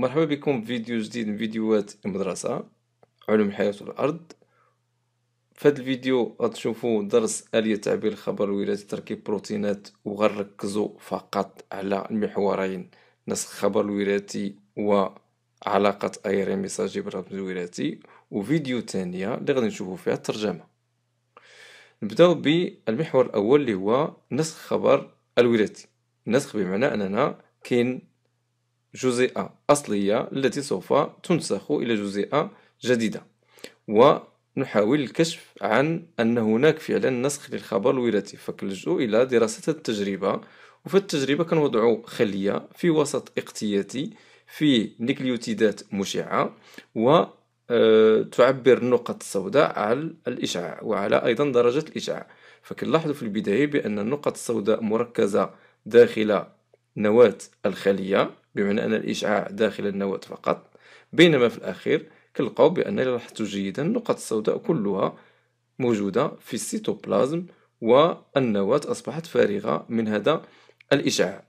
مرحبا بكم في فيديو جديد من فيديوهات المدرسة علوم الحياة والأرض في هذا الفيديو غتشوفوا درس آلية تعبير الخبر الوراثي تركيب بروتينات وغنركزوا فقط على المحورين نسخ خبر الوراثي وعلاقة أي ميساجي بالرقم الوراثي وفيديو ثانية اللي غادي نشوفوا فيها الترجمة نبداو بالمحور الأول اللي هو نسخ خبر الوراثي نسخ بمعنى أننا كاين جزيئة أصلية التي سوف تنسخ إلى جزيئة جديدة ونحاول الكشف عن أن هناك فعلا نسخ للخبر الوراثي فكلجؤ إلى دراسة التجربة وفي التجربة كنوضع خلية في وسط اقتياتي في نيكليوتيدات مشعة و آه، تعبر النقط السوداء على الإشعاع وعلى أيضا درجة الإشعاع فكنلاحظ في البداية بأن النقط السوداء مركزة داخل نواة الخلية بمعنى أن الإشعاع داخل النواة فقط بينما في الأخير كنلقاو بأننا لاحظتوا جيدا النقط السوداء كلها موجودة في السيتوبلازم والنواة أصبحت فارغة من هذا الإشعاع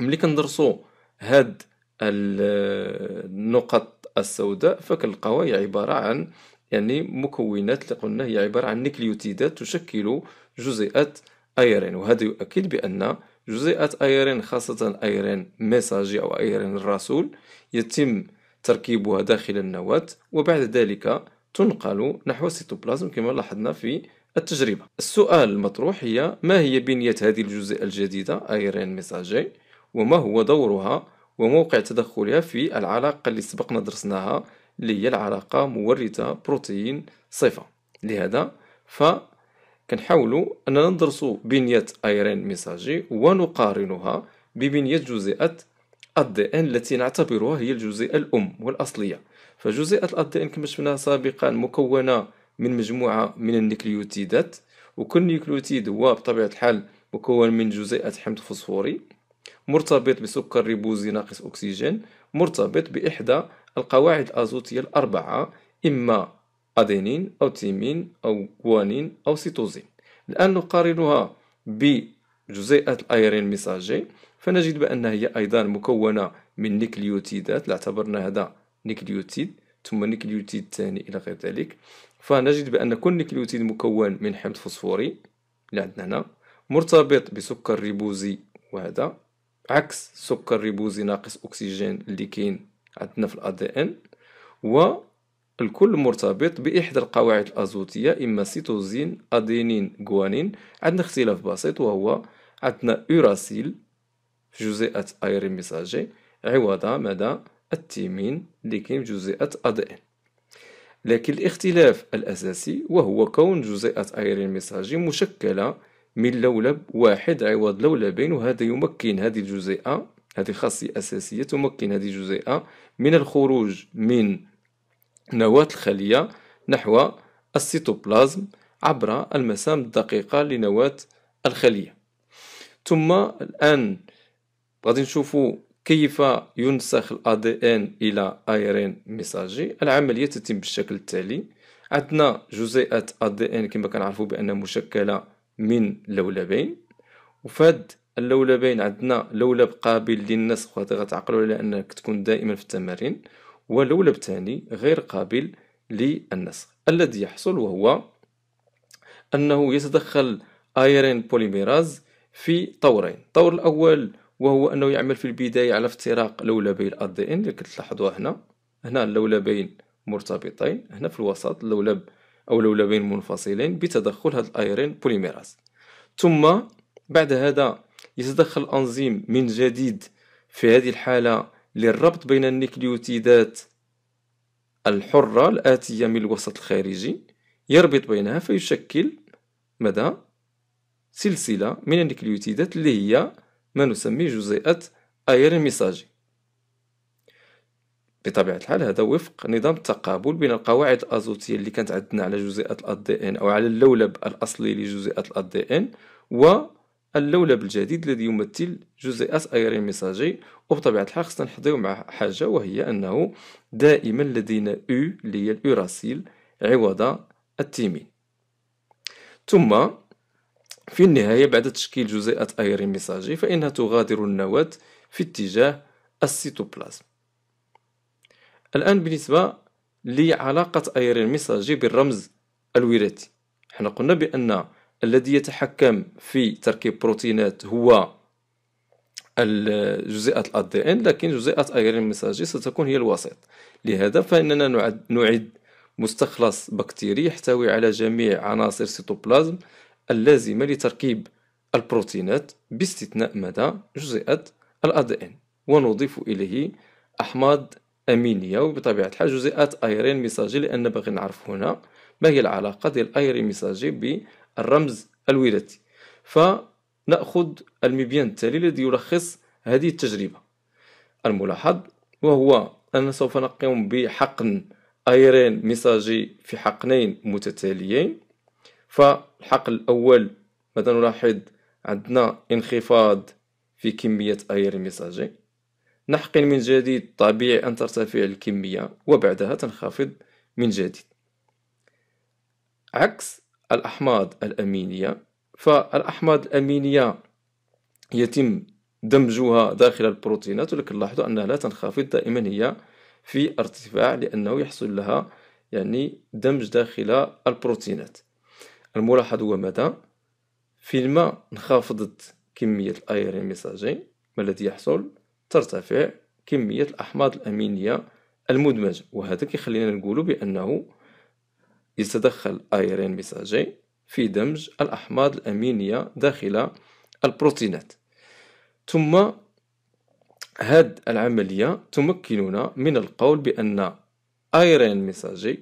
ملي كندرسو هاد النقط السوداء فكنلقاوها هي عبارة عن يعني مكونات اللي قلنا هي عبارة عن نكليوتيدات تشكل جزيئات ايرين وهذا يؤكد بأن جزيئات ايرين خاصة ايرين ميساجي او ايرين الرسول يتم تركيبها داخل النواة وبعد ذلك تنقل نحو السيتوبلازم كما لاحظنا في التجربة السؤال المطروح هي ما هي بنية هذه الجزيئة الجديدة ايرين ميساجي وما هو دورها وموقع تدخلها في العلاقة اللي سبقنا درسناها اللي هي العلاقة مورثة بروتين صفة لهذا ف كنحاولوا اننا ندرسوا بنيه ايرين ميساجي ونقارنها ببنيه جزيئه الدي ان التي نعتبرها هي الجزيئه الام والاصليه فجزيئه الدي ان كما شفنا سابقا مكونه من مجموعه من النيكليوتيدات وكل نيكليوتيد هو بطبيعه الحال مكون من جزيئه حمض فوسفوري مرتبط بسكر ريبوزي ناقص اكسجين مرتبط باحدى القواعد الازوتيه الاربعه اما أدينين أو تيمين أو جوانين أو سيتوزين الآن نقارنها بجزيئات الأيرين ميساجي فنجد بأنها هي أيضا مكونة من نيكليوتيدات لاعتبرنا هذا نيكليوتيد ثم نيكليوتيد ثاني إلى غير ذلك فنجد بأن كل نيكليوتيد مكون من حمض فوسفوري اللي عندنا هنا مرتبط بسكر ريبوزي وهذا عكس سكر ريبوزي ناقص أكسجين اللي كاين عندنا في الأ دي إن و الكل مرتبط بإحدى القواعد الأزوتية إما سيتوزين أدينين جوانين عندنا اختلاف بسيط وهو عندنا يوراسيل في جزيئة أيرين ميساجي عوضا مدى التيمين اللي كاين في جزيئة أدين لكن الاختلاف الأساسي وهو كون جزيئة أيرين ميساجي مشكلة من لولب واحد عوض لولبين وهذا يمكن هذه الجزيئة هذه خاصية أساسية تمكن هذه الجزيئة من الخروج من نواة الخلية نحو السيتوبلازم عبر المسام الدقيقة لنواة الخلية ثم الآن غادي نشوفوا كيف ينسخ ال ADN إلى ARN ميساجي العملية تتم بالشكل التالي عندنا جزيئات ADN كما كنعرفو بأنها مشكلة من لولبين وفاد اللولبين عندنا لولب قابل للنسخ وهذا غتعقلوا على أنك تكون دائما في التمارين ولولب بالثاني غير قابل للنسخ الذي يحصل وهو أنه يتدخل ايرين بوليميراز في طورين الطور الأول وهو أنه يعمل في البداية على افتراق لولبي الار دي ان اللي كتلاحظوها هنا هنا اللولبين مرتبطين هنا في الوسط اللولب أو لولبين منفصلين بتدخل هذا الايرين بوليميراز ثم بعد هذا يتدخل الأنزيم من جديد في هذه الحالة للربط بين النيكليوتيدات الحرة الآتية من الوسط الخارجي يربط بينها فيشكل مدى سلسلة من النيكليوتيدات اللي هي ما نسميه جزيئة أير ميساجي بطبيعة الحال هذا وفق نظام التقابل بين القواعد الأزوتية اللي كانت عندنا على جزيئة الـ ADN أو على اللولب الأصلي لجزيئة الـ ADN و اللولب الجديد الذي يمثل جزيئات ايرين ميساجي وبطبيعه الحال خصنا نحضيو مع حاجه وهي انه دائما لدينا او اللي هي الاوراسيل عوض التيمين ثم في النهاية بعد تشكيل جزيئات أيرين ميساجي فإنها تغادر النواة في اتجاه السيتوبلازم الآن بالنسبة لعلاقة أيرين ميساجي بالرمز الوراثي حنا قلنا بأن الذي يتحكم في تركيب بروتينات هو جزيئة الاد دي ان لكن جزيئة ايرين المساجي ستكون هي الوسيط لهذا فاننا نعد, نعد مستخلص بكتيري يحتوي على جميع عناصر سيتوبلازم اللازمة لتركيب البروتينات باستثناء مدى جزيئة الاد ان ونضيف اليه احماض امينيه وبطبيعه الحال جزيئات ايرين ميساجي لان باغي نعرف هنا ما هي العلاقه ديال ايرين ميساجي الرمز الوراثي فنأخذ المبيان التالي الذي يلخص هذه التجربة الملاحظ وهو أن سوف نقوم بحقن أيرين ميساجي في حقنين متتاليين فالحقن الأول ماذا نلاحظ عندنا انخفاض في كمية أيرين ميساجي نحقن من جديد طبيعي أن ترتفع الكمية وبعدها تنخفض من جديد عكس الأحماض الأمينية فالأحماض الأمينية يتم دمجها داخل البروتينات ولكن لاحظوا أنها لا تنخفض دائما هي في ارتفاع لأنه يحصل لها يعني دمج داخل البروتينات الملاحظ هو ماذا فيما انخفضت كمية الايرين ميساجين ما الذي يحصل ترتفع كمية الأحماض الأمينية المدمجة وهذا كيخلينا نقول بأنه يتدخل ايرين ميساجي في دمج الأحماض الأمينية داخل البروتينات ثم هذه العملية تمكننا من القول بأن ايرين ميساجي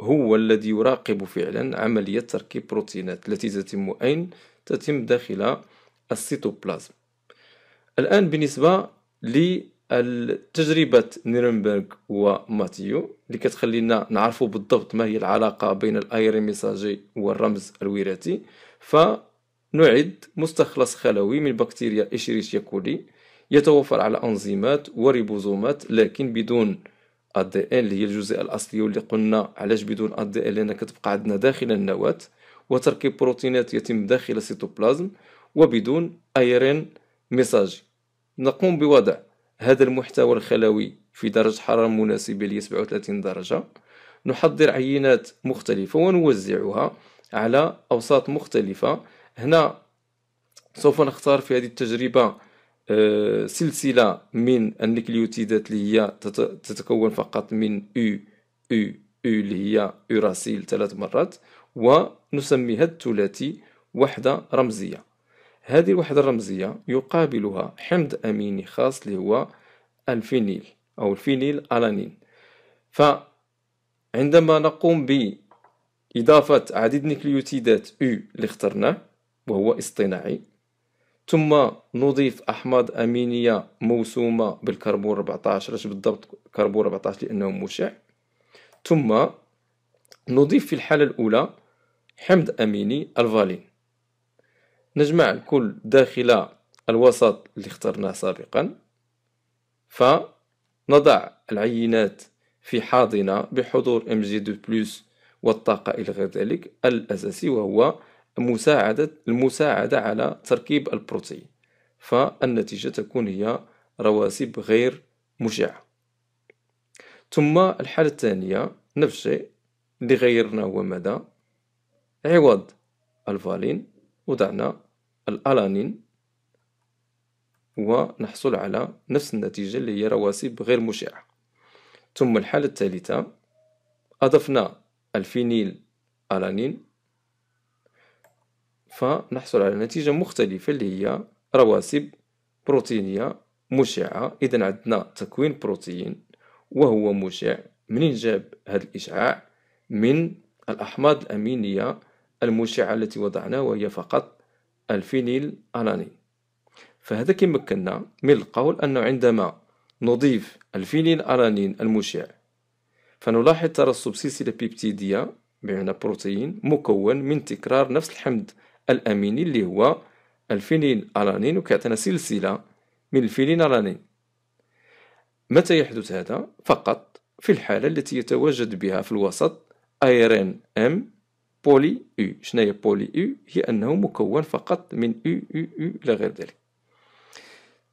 هو الذي يراقب فعلا عملية تركيب بروتينات التي تتم أين تتم داخل السيتوبلازم الآن بالنسبة ل تجربة نيرنبرغ وماتيو اللي كتخلينا نعرفوا بالضبط ما هي العلاقة بين الأير ميساجي والرمز الوراثي فنعد مستخلص خلوي من بكتيريا إشيريشيا كولي يتوفر على أنزيمات وريبوزومات لكن بدون الدي ان اللي هي الجزء الاصلي واللي قلنا علاش بدون الدي ان لان كتبقى عندنا داخل النواه وتركيب بروتينات يتم داخل السيتوبلازم وبدون ايرين ميساجي نقوم بوضع هذا المحتوى الخلوي في درجة حرارة مناسبة ل 37 درجة نحضر عينات مختلفة ونوزعها على أوساط مختلفة هنا سوف نختار في هذه التجربة آه، سلسلة من النكليوتيدات اللي هي تتكون فقط من U U U اللي هي يراسيل ثلاث مرات ونسميها الثلاثي وحدة رمزية هذه الوحدة الرمزية يقابلها حمض أميني خاص اللي هو الفينيل أو الفينيل ألانين فعندما نقوم بإضافة عديد نيكليوتيدات U اللي اخترناه وهو اصطناعي ثم نضيف أحماض أمينية موسومة بالكربون 14 علاش بالضبط كربون 14 لأنه مشع ثم نضيف في الحالة الأولى حمض أميني الفالين نجمع الكل داخل الوسط اللي اخترناه سابقا فنضع العينات في حاضنة بحضور mg2 بلس والطاقة إلى غير ذلك الأساسي وهو مساعدة المساعدة على تركيب البروتين فالنتيجة تكون هي رواسب غير مشعة ثم الحالة الثانية نفس الشيء اللي غيرنا هو ماذا عوض الفالين وضعنا الألانين ونحصل على نفس النتيجة اللي هي رواسب غير مشعة ثم الحالة الثالثة أضفنا الفينيل ألانين فنحصل على نتيجة مختلفة اللي هي رواسب بروتينية مشعة إذا عندنا تكوين بروتين وهو مشع منين جاب هذا الإشعاع من الأحماض الأمينية المشعة التي وضعناها وهي فقط الفينيل ألاني فهذا كيمكننا من القول أنه عندما نضيف الفينيل ألانين المشع فنلاحظ ترسب سلسلة بيبتيدية بمعنى بروتين مكون من تكرار نفس الحمض الأميني اللي هو الفينيل ألانين وكيعطينا سلسلة من الفينيل ألانين متى يحدث هذا؟ فقط في الحالة التي يتواجد بها في الوسط ايرين ام بولي أو شناهي بولي أو هي أنه مكون فقط من أو أو أو إلى غير ذلك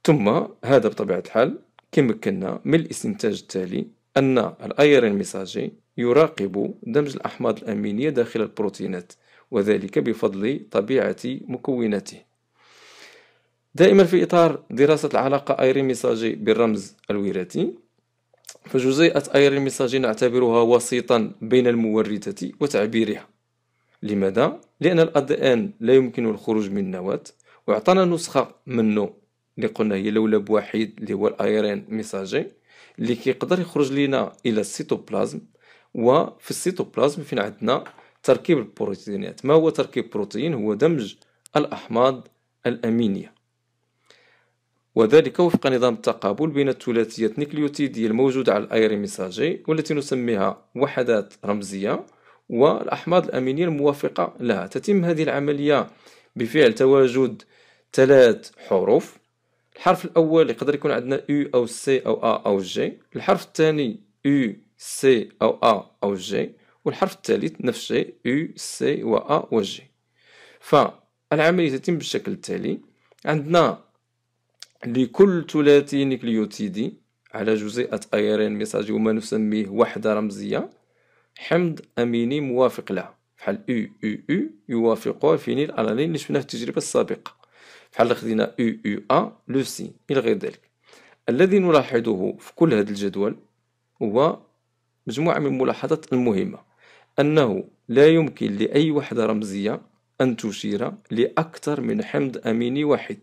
ثم هذا بطبيعة الحال كيمكننا من الاستنتاج التالي أن الأيرين ميساجي يراقب دمج الأحماض الأمينية داخل البروتينات وذلك بفضل طبيعة مكوناته دائما في إطار دراسة العلاقة أيرين ميساجي بالرمز الوراثي فجزيئة أيرين ميساجي نعتبرها وسيطا بين المورثة وتعبيرها لماذا؟ لأن الأدي لا يمكن الخروج من النواة وعطانا نسخة منه اللي قلنا هي لولب وحيد اللي هو الايرين ميساجي اللي كيقدر يخرج لنا الى السيتوبلازم وفي السيتوبلازم فين عندنا تركيب البروتينات ما هو تركيب بروتين هو دمج الاحماض الامينيه وذلك وفق نظام التقابل بين الثلاثيات النيكليوتيدية الموجودة على الايرين ميساجي والتي نسميها وحدات رمزية والأحماض الأمينية الموافقة لها تتم هذه العملية بفعل تواجد ثلاث حروف الحرف الأول يقدر يكون عندنا U أو C أو A أو G الحرف الثاني U C أو A أو G والحرف الثالث نفس الشيء U C و A و G فالعملية تتم بالشكل التالي عندنا لكل ثلاثي نيكليوتيدي على جزيئة أيرين ميساجي وما نسميه وحدة رمزية حمض أميني موافق له بحال أو أو أو يوافقها الفينيل ألانين اللي شفناه في التجربة السابقة بحال خدينا أو أو أ لو سي إلى غير ذلك الذي نلاحظه في كل هذا الجدول هو مجموعة من الملاحظات المهمة أنه لا يمكن لأي وحدة رمزية أن تشير لأكثر من حمض أميني واحد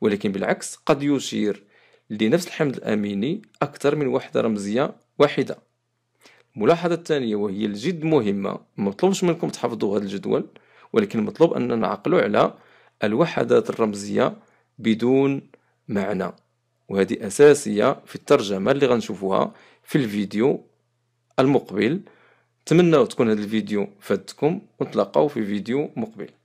ولكن بالعكس قد يشير لنفس الحمض الأميني أكثر من وحدة رمزية واحدة الملاحظة الثانية وهي الجد مهمة مطلوبش منكم تحفظوا هذا الجدول ولكن مطلوب أننا نعقلوا على الوحدات الرمزية بدون معنى وهذه أساسية في الترجمة اللي غنشوفوها في الفيديو المقبل تمنى تكون هذا الفيديو فادكم ونتلاقاو في فيديو مقبل